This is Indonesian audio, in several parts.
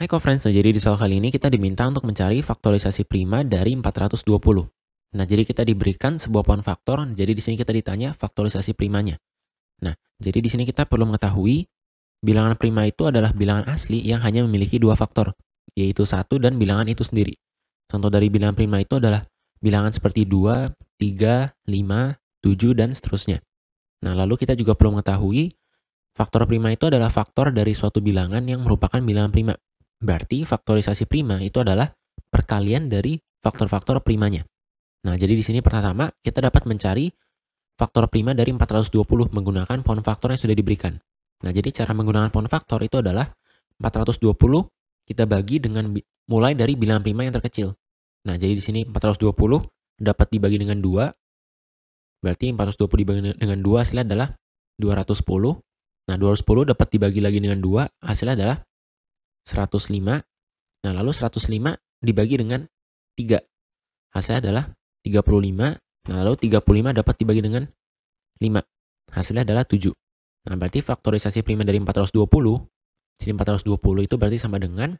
Hai hey, friends nah, jadi di soal kali ini kita diminta untuk mencari faktorisasi prima dari 420. Nah, jadi kita diberikan sebuah pohon faktor, nah, jadi di sini kita ditanya faktorisasi primanya. Nah, jadi di sini kita perlu mengetahui bilangan prima itu adalah bilangan asli yang hanya memiliki dua faktor, yaitu satu dan bilangan itu sendiri. Contoh dari bilangan prima itu adalah bilangan seperti 2, 3, 5, 7, dan seterusnya. Nah, lalu kita juga perlu mengetahui faktor prima itu adalah faktor dari suatu bilangan yang merupakan bilangan prima. Berarti faktorisasi prima itu adalah perkalian dari faktor-faktor primanya. Nah, jadi di sini pertama kita dapat mencari faktor prima dari 420 menggunakan pohon faktor yang sudah diberikan. Nah, jadi cara menggunakan pohon faktor itu adalah 420 kita bagi dengan mulai dari bilangan prima yang terkecil. Nah, jadi di sini 420 dapat dibagi dengan 2. Berarti 420 dibagi dengan 2 hasilnya adalah 210. Nah, 210 dapat dibagi lagi dengan 2 hasilnya adalah 105. Nah, lalu 105 dibagi dengan 3. Hasilnya adalah 35. Nah, lalu 35 dapat dibagi dengan 5. Hasilnya adalah 7. Nah, berarti faktorisasi prima dari 420, sini 420 itu berarti sama dengan,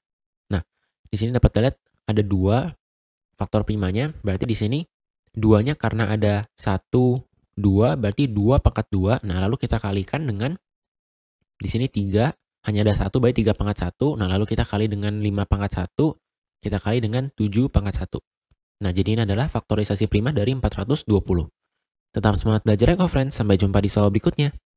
nah, di sini dapat dilihat ada dua faktor primanya, berarti di sini duanya karena ada 1, 2, berarti 2 pangkat 2. Nah, lalu kita kalikan dengan di sini 3, hanya ada satu baik tiga pangkat satu Nah, lalu kita kali dengan lima pangkat satu kita kali dengan tujuh pangkat satu Nah, jadi ini adalah faktorisasi prima dari 420. Tetap semangat belajar ya, friends. Sampai jumpa di soal berikutnya.